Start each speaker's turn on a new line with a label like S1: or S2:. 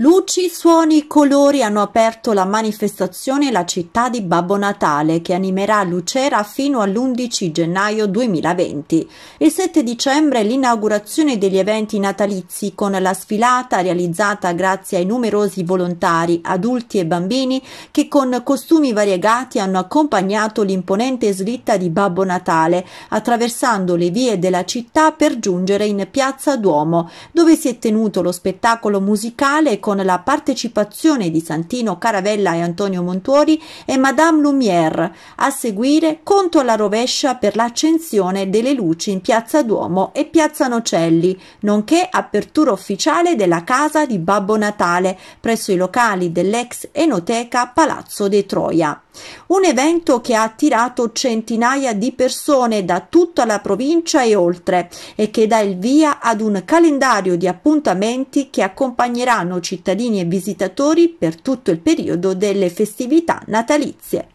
S1: Luci, suoni, colori hanno aperto la manifestazione La città di Babbo Natale che animerà Lucera fino all'11 gennaio 2020. Il 7 dicembre l'inaugurazione degli eventi natalizi con la sfilata realizzata grazie ai numerosi volontari, adulti e bambini che con costumi variegati hanno accompagnato l'imponente slitta di Babbo Natale attraversando le vie della città per giungere in Piazza Duomo dove si è tenuto lo spettacolo musicale con la partecipazione di Santino Caravella e Antonio Montuori e Madame Lumière, a seguire conto alla rovescia per l'accensione delle luci in Piazza Duomo e Piazza Nocelli, nonché apertura ufficiale della casa di Babbo Natale presso i locali dell'ex Enoteca Palazzo de Troia. Un evento che ha attirato centinaia di persone da tutta la provincia e oltre e che dà il via ad un calendario di appuntamenti che accompagneranno cittadini cittadini e visitatori per tutto il periodo delle festività natalizie.